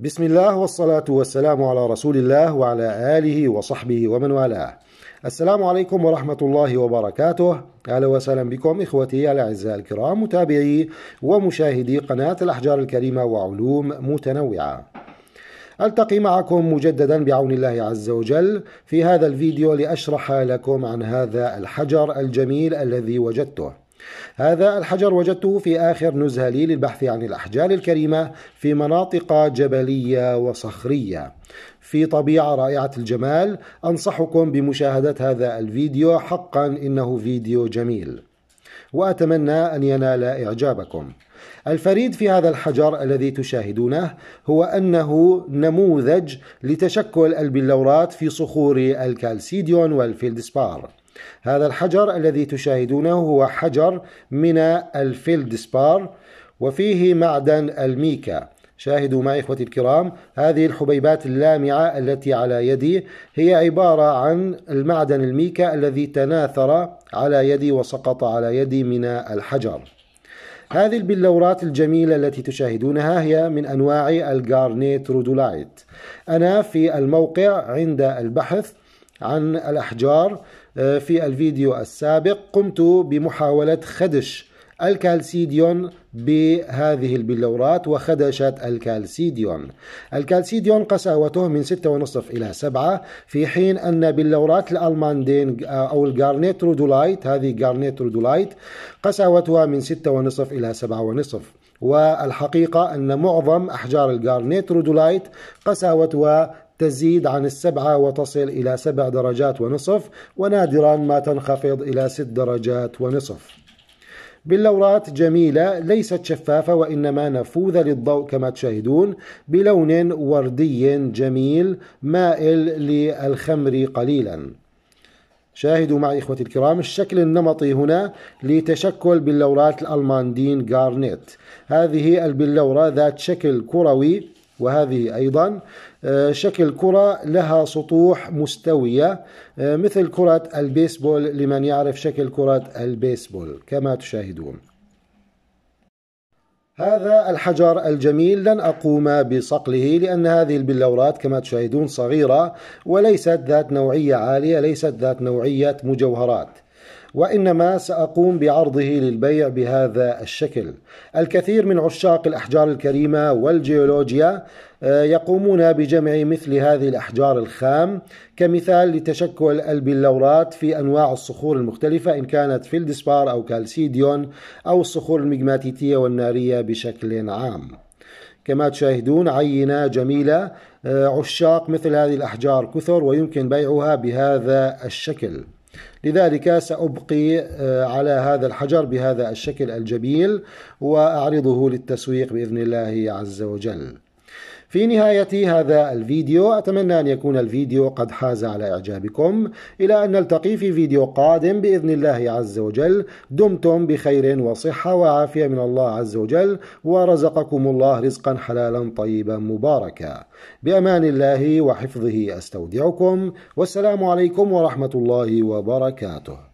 بسم الله والصلاة والسلام على رسول الله وعلى آله وصحبه ومن والاه السلام عليكم ورحمة الله وبركاته أهلا وسهلا بكم إخوتي الأعزاء الكرام متابعي ومشاهدي قناة الأحجار الكريمة وعلوم متنوعة ألتقي معكم مجددا بعون الله عز وجل في هذا الفيديو لأشرح لكم عن هذا الحجر الجميل الذي وجدته هذا الحجر وجدته في آخر نزهة لي للبحث عن الأحجار الكريمة في مناطق جبلية وصخرية في طبيعة رائعة الجمال أنصحكم بمشاهدة هذا الفيديو حقا إنه فيديو جميل وأتمنى أن ينال إعجابكم الفريد في هذا الحجر الذي تشاهدونه هو أنه نموذج لتشكل البلورات في صخور الكالسيديون والفيلدسبار هذا الحجر الذي تشاهدونه هو حجر من الفيلدسبار وفيه معدن الميكا شاهدوا معي إخوتي الكرام هذه الحبيبات اللامعة التي على يدي هي عبارة عن المعدن الميكا الذي تناثر على يدي وسقط على يدي من الحجر هذه البلورات الجميلة التي تشاهدونها هي من أنواع الجارنيت رودولايت أنا في الموقع عند البحث عن الأحجار آه، في الفيديو السابق قمت بمحاولة خدش الكالسيديون بهذه البلورات وخدشت الكالسيديون الكالسيديون قساوته من 6.5 إلى 7 في حين أن بلورات الألماندين آه، أو الجارنيترودولايت هذه جارنيترودولايت قساوتها من 6.5 إلى 7.5 والحقيقة أن معظم أحجار الجارنيترودولايت قساوتها تزيد عن السبعة وتصل إلى سبع درجات ونصف ونادرا ما تنخفض إلى ست درجات ونصف بلورات جميلة ليست شفافة وإنما نفوذة للضوء كما تشاهدون بلون وردي جميل مائل للخمر قليلا شاهدوا معي إخوتي الكرام الشكل النمطي هنا لتشكل بلورات الألماندين غارنيت هذه البلورة ذات شكل كروي وهذه أيضا آه، شكل كرة لها سطوح مستوية آه، مثل كرة البيسبول لمن يعرف شكل كرة البيسبول كما تشاهدون هذا الحجر الجميل لن أقوم بصقله لأن هذه البلورات كما تشاهدون صغيرة وليست ذات نوعية عالية ليست ذات نوعية مجوهرات وإنما سأقوم بعرضه للبيع بهذا الشكل الكثير من عشاق الأحجار الكريمة والجيولوجيا آه، يقومون بجمع مثل هذه الأحجار الخام كمثال لتشكل البلورات في أنواع الصخور المختلفة إن كانت فيلدسبار أو كالسيديون أو الصخور المغناطيسية والنارية بشكل عام كما تشاهدون عينة جميلة آه، عشاق مثل هذه الأحجار كثر ويمكن بيعها بهذا الشكل لذلك سأبقي آه، على هذا الحجر بهذا الشكل الجميل وأعرضه للتسويق بإذن الله عز وجل في نهاية هذا الفيديو أتمنى أن يكون الفيديو قد حاز على إعجابكم إلى أن نلتقي في فيديو قادم بإذن الله عز وجل دمتم بخير وصحة وعافية من الله عز وجل ورزقكم الله رزقا حلالا طيبا مباركا بأمان الله وحفظه أستودعكم والسلام عليكم ورحمة الله وبركاته